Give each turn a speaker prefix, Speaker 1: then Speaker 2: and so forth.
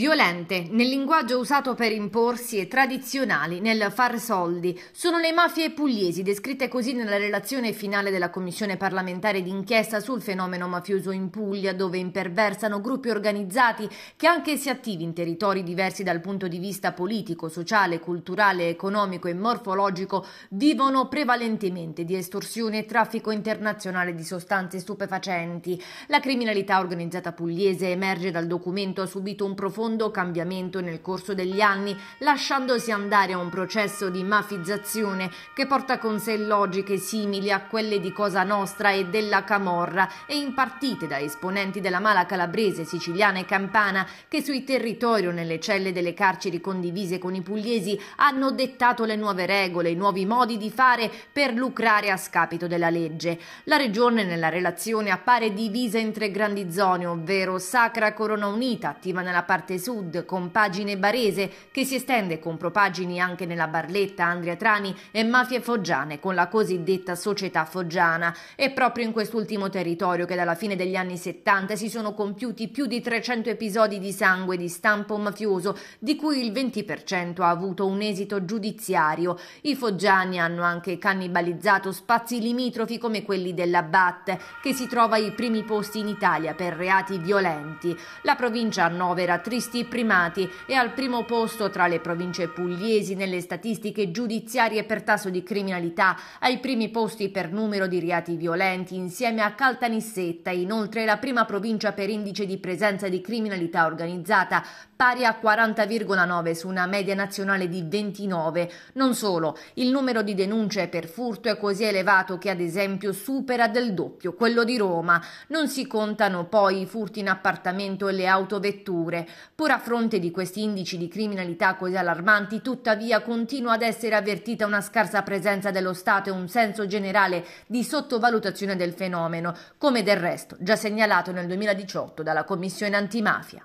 Speaker 1: Violente, nel linguaggio usato per imporsi e tradizionali nel far soldi, sono le mafie pugliesi, descritte così nella relazione finale della commissione parlamentare d'inchiesta sul fenomeno mafioso in Puglia, dove imperversano gruppi organizzati che anche se attivi in territori diversi dal punto di vista politico, sociale, culturale, economico e morfologico, vivono prevalentemente di estorsione e traffico internazionale di sostanze stupefacenti. La criminalità organizzata pugliese emerge dal documento ha subito un profondo profondo cambiamento nel corso degli anni, lasciandosi andare a un processo di mafizzazione che porta con sé logiche simili a quelle di Cosa Nostra e della Camorra e impartite da esponenti della mala calabrese, siciliana e campana che sui territori o nelle celle delle carceri condivise con i pugliesi hanno dettato le nuove regole, i nuovi modi di fare per lucrare a scapito della legge. La regione nella relazione appare divisa in tre grandi zone, ovvero Sacra Corona Unita, attiva nella parte parte sud con Pagine Barese che si estende con propagini anche nella Barletta, Andria Trani e Mafie Foggiane con la cosiddetta Società Foggiana. È proprio in quest'ultimo territorio che dalla fine degli anni 70 si sono compiuti più di 300 episodi di sangue di stampo mafioso, di cui il 20% ha avuto un esito giudiziario. I Foggiani hanno anche cannibalizzato spazi limitrofi come quelli della BAT, che si trova ai primi posti in Italia per reati violenti. La provincia annovera Tristano visti primati e al primo posto tra le province pugliesi nelle statistiche giudiziarie per tasso di criminalità, ai primi posti per numero di reati violenti insieme a Caltanissetta, inoltre la prima provincia per indice di presenza di criminalità organizzata, pari a 40,9 su una media nazionale di 29. Non solo, il numero di denunce per furto è così elevato che ad esempio supera del doppio quello di Roma. Non si contano poi i furti in appartamento e le autovetture. Pur a fronte di questi indici di criminalità così allarmanti, tuttavia continua ad essere avvertita una scarsa presenza dello Stato e un senso generale di sottovalutazione del fenomeno, come del resto già segnalato nel 2018 dalla Commissione antimafia.